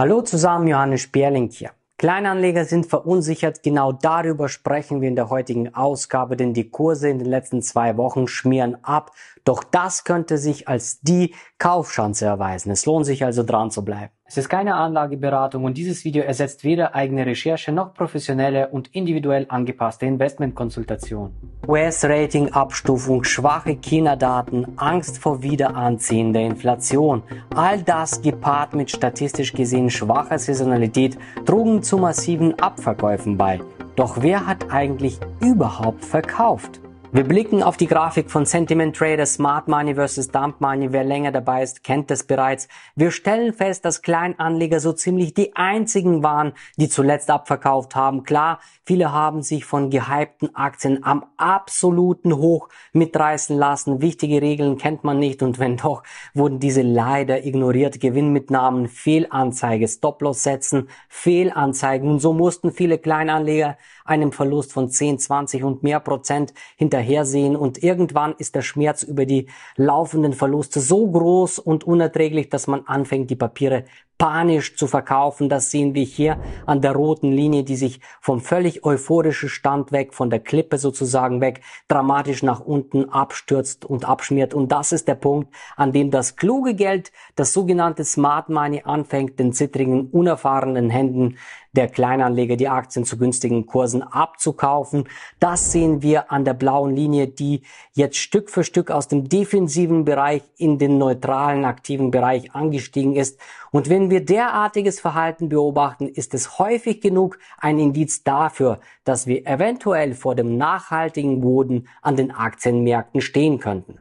Hallo zusammen, Johannes Sperling hier. Kleinanleger sind verunsichert, genau darüber sprechen wir in der heutigen Ausgabe, denn die Kurse in den letzten zwei Wochen schmieren ab, doch das könnte sich als die Kaufchance erweisen. Es lohnt sich also dran zu bleiben. Es ist keine Anlageberatung und dieses Video ersetzt weder eigene Recherche noch professionelle und individuell angepasste Investmentkonsultation. US-Rating-Abstufung, schwache China-Daten, Angst vor Wiederanziehen der Inflation, all das gepaart mit statistisch gesehen schwacher Saisonalität trugen zu massiven Abverkäufen bei. Doch wer hat eigentlich überhaupt verkauft? Wir blicken auf die Grafik von Sentiment Trader Smart Money vs. Dump Money. Wer länger dabei ist, kennt das bereits. Wir stellen fest, dass Kleinanleger so ziemlich die einzigen waren, die zuletzt abverkauft haben. Klar, viele haben sich von gehypten Aktien am absoluten Hoch mitreißen lassen. Wichtige Regeln kennt man nicht und wenn doch, wurden diese leider ignoriert. Gewinnmitnahmen, Fehlanzeige, Stop-Loss setzen, Fehlanzeigen. Und so mussten viele Kleinanleger einem Verlust von 10, 20 und mehr Prozent hinter hinterhersehen und irgendwann ist der Schmerz über die laufenden Verluste so groß und unerträglich, dass man anfängt, die Papiere panisch zu verkaufen. Das sehen wir hier an der roten Linie, die sich vom völlig euphorischen Stand weg, von der Klippe sozusagen weg, dramatisch nach unten abstürzt und abschmiert. Und das ist der Punkt, an dem das kluge Geld, das sogenannte Smart Money anfängt, den zittrigen, unerfahrenen Händen der Kleinanleger die Aktien zu günstigen Kursen abzukaufen. Das sehen wir an der blauen Linie, die jetzt Stück für Stück aus dem defensiven Bereich in den neutralen aktiven Bereich angestiegen ist. Und wenn wir derartiges Verhalten beobachten, ist es häufig genug ein Indiz dafür, dass wir eventuell vor dem nachhaltigen Boden an den Aktienmärkten stehen könnten.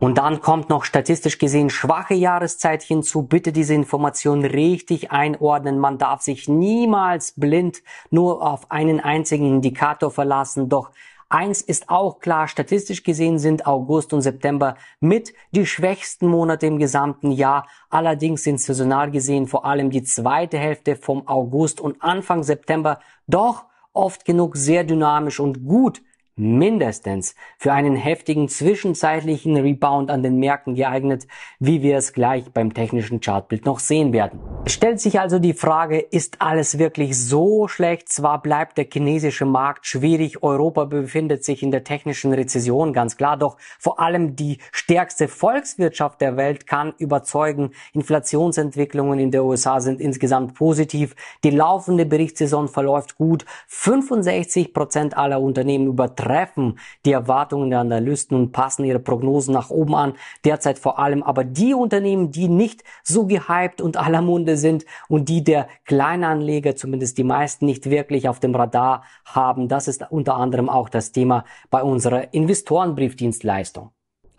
Und dann kommt noch statistisch gesehen schwache Jahreszeit hinzu. Bitte diese Information richtig einordnen. Man darf sich niemals blind nur auf einen einzigen Indikator verlassen. Doch Eins ist auch klar, statistisch gesehen sind August und September mit die schwächsten Monate im gesamten Jahr. Allerdings sind saisonal gesehen vor allem die zweite Hälfte vom August und Anfang September doch oft genug sehr dynamisch und gut mindestens für einen heftigen zwischenzeitlichen Rebound an den Märkten geeignet, wie wir es gleich beim technischen Chartbild noch sehen werden. stellt sich also die Frage, ist alles wirklich so schlecht? Zwar bleibt der chinesische Markt schwierig, Europa befindet sich in der technischen Rezession, ganz klar, doch vor allem die stärkste Volkswirtschaft der Welt kann überzeugen. Inflationsentwicklungen in der USA sind insgesamt positiv, die laufende Berichtssaison verläuft gut, 65% Prozent aller Unternehmen übertragen übertreffen die Erwartungen der Analysten und passen ihre Prognosen nach oben an. Derzeit vor allem aber die Unternehmen, die nicht so gehypt und aller Munde sind und die der Kleinanleger, zumindest die meisten, nicht wirklich auf dem Radar haben. Das ist unter anderem auch das Thema bei unserer Investorenbriefdienstleistung.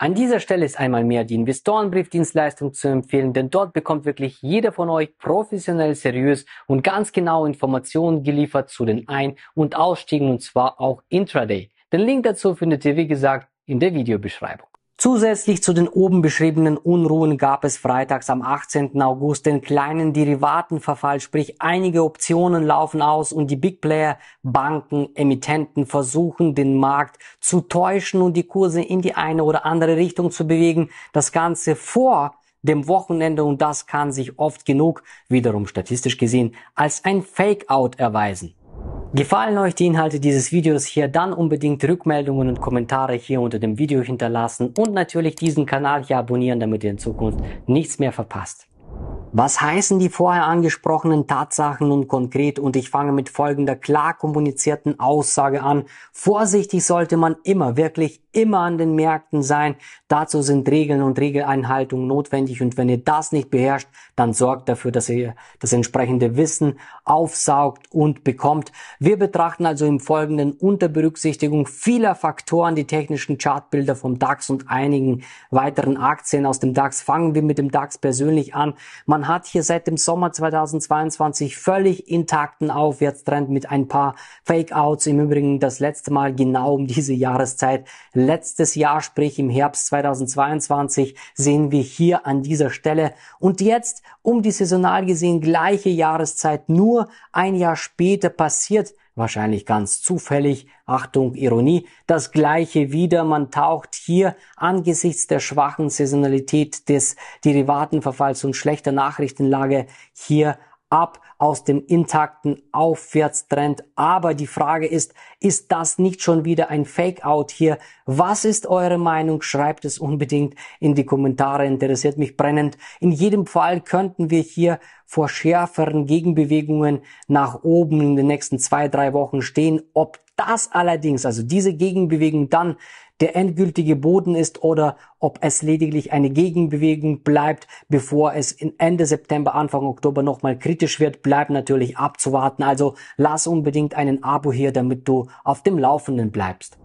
An dieser Stelle ist einmal mehr die Investorenbriefdienstleistung zu empfehlen, denn dort bekommt wirklich jeder von euch professionell, seriös und ganz genaue Informationen geliefert zu den Ein- und Ausstiegen und zwar auch intraday. Den Link dazu findet ihr wie gesagt in der Videobeschreibung. Zusätzlich zu den oben beschriebenen Unruhen gab es freitags am 18. August den kleinen Derivatenverfall, sprich einige Optionen laufen aus und die Big Player, Banken, Emittenten versuchen den Markt zu täuschen und die Kurse in die eine oder andere Richtung zu bewegen. Das Ganze vor dem Wochenende und das kann sich oft genug, wiederum statistisch gesehen, als ein Fake-out erweisen. Gefallen euch die Inhalte dieses Videos hier, dann unbedingt Rückmeldungen und Kommentare hier unter dem Video hinterlassen und natürlich diesen Kanal hier abonnieren, damit ihr in Zukunft nichts mehr verpasst. Was heißen die vorher angesprochenen Tatsachen nun konkret? Und ich fange mit folgender klar kommunizierten Aussage an. Vorsichtig sollte man immer, wirklich immer an den Märkten sein. Dazu sind Regeln und Regeleinhaltung notwendig. Und wenn ihr das nicht beherrscht, dann sorgt dafür, dass ihr das entsprechende Wissen aufsaugt und bekommt. Wir betrachten also im Folgenden unter Berücksichtigung vieler Faktoren die technischen Chartbilder vom DAX und einigen weiteren Aktien aus dem DAX. Fangen wir mit dem DAX persönlich an. Man man hat hier seit dem Sommer 2022 völlig intakten Aufwärtstrend mit ein paar Fake-Outs. Im Übrigen das letzte Mal genau um diese Jahreszeit. Letztes Jahr, sprich im Herbst 2022, sehen wir hier an dieser Stelle. Und jetzt, um die saisonal gesehen gleiche Jahreszeit, nur ein Jahr später passiert wahrscheinlich ganz zufällig, Achtung, Ironie, das gleiche wieder. Man taucht hier angesichts der schwachen Saisonalität des Derivatenverfalls und schlechter Nachrichtenlage hier ab aus dem intakten Aufwärtstrend. Aber die Frage ist, ist das nicht schon wieder ein Fake-out hier? Was ist eure Meinung? Schreibt es unbedingt in die Kommentare, interessiert mich brennend. In jedem Fall könnten wir hier vor schärferen Gegenbewegungen nach oben in den nächsten zwei, drei Wochen stehen. Ob das allerdings, also diese Gegenbewegung dann der endgültige Boden ist oder ob es lediglich eine Gegenbewegung bleibt, bevor es Ende September, Anfang Oktober nochmal kritisch wird, bleibt natürlich abzuwarten. Also lass unbedingt einen Abo hier, damit du auf dem Laufenden bleibst.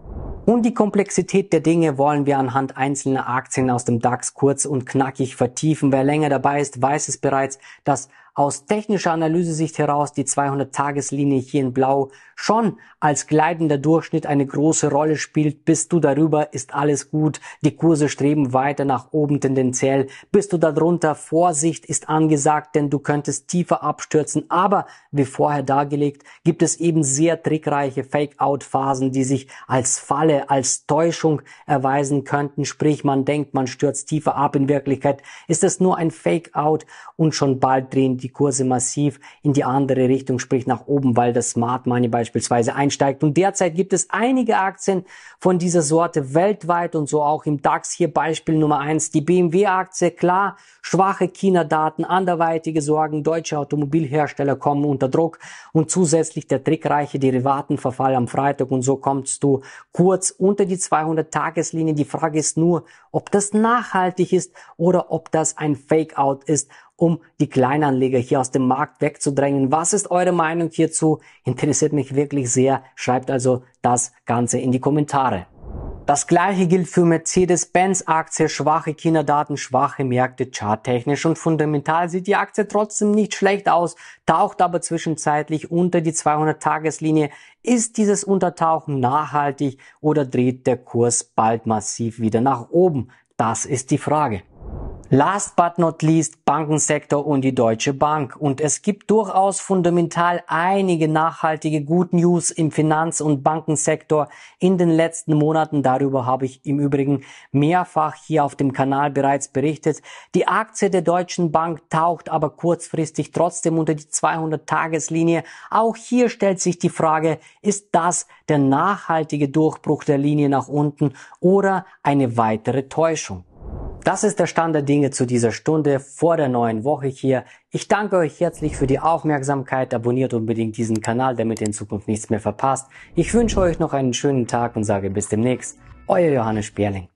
Und die Komplexität der Dinge wollen wir anhand einzelner Aktien aus dem DAX kurz und knackig vertiefen. Wer länger dabei ist, weiß es bereits, dass aus technischer Analysesicht heraus die 200 tages hier in Blau schon als gleitender Durchschnitt eine große Rolle spielt. Bist du darüber, ist alles gut. Die Kurse streben weiter nach oben tendenziell. Bist du darunter, Vorsicht ist angesagt, denn du könntest tiefer abstürzen. Aber wie vorher dargelegt, gibt es eben sehr trickreiche Fake-Out-Phasen, die sich als Falle, als Täuschung erweisen könnten. Sprich, man denkt, man stürzt tiefer ab. In Wirklichkeit ist es nur ein Fake-Out und schon bald drehen die Kurse massiv in die andere Richtung, sprich nach oben, weil das Smart Money beispielsweise einsteigt. Und derzeit gibt es einige Aktien von dieser Sorte weltweit und so auch im DAX. Hier Beispiel Nummer eins die BMW-Aktie. Klar, schwache China-Daten, anderweitige Sorgen, deutsche Automobilhersteller kommen unter Druck und zusätzlich der trickreiche Derivatenverfall am Freitag und so kommst du kurz unter die 200-Tageslinie. Die Frage ist nur, ob das nachhaltig ist oder ob das ein Fake-out ist um die Kleinanleger hier aus dem Markt wegzudrängen. Was ist eure Meinung hierzu? Interessiert mich wirklich sehr. Schreibt also das Ganze in die Kommentare. Das gleiche gilt für Mercedes-Benz-Aktie, schwache Kinderdaten, schwache Märkte, charttechnisch und fundamental sieht die Aktie trotzdem nicht schlecht aus, taucht aber zwischenzeitlich unter die 200-Tageslinie. Ist dieses Untertauchen nachhaltig oder dreht der Kurs bald massiv wieder nach oben? Das ist die Frage. Last but not least Bankensektor und die Deutsche Bank. Und es gibt durchaus fundamental einige nachhaltige Good News im Finanz- und Bankensektor in den letzten Monaten. Darüber habe ich im Übrigen mehrfach hier auf dem Kanal bereits berichtet. Die Aktie der Deutschen Bank taucht aber kurzfristig trotzdem unter die 200-Tageslinie. Auch hier stellt sich die Frage, ist das der nachhaltige Durchbruch der Linie nach unten oder eine weitere Täuschung? Das ist der Stand der Dinge zu dieser Stunde vor der neuen Woche hier. Ich danke euch herzlich für die Aufmerksamkeit. Abonniert unbedingt diesen Kanal, damit ihr in Zukunft nichts mehr verpasst. Ich wünsche euch noch einen schönen Tag und sage bis demnächst. Euer Johannes Sperling.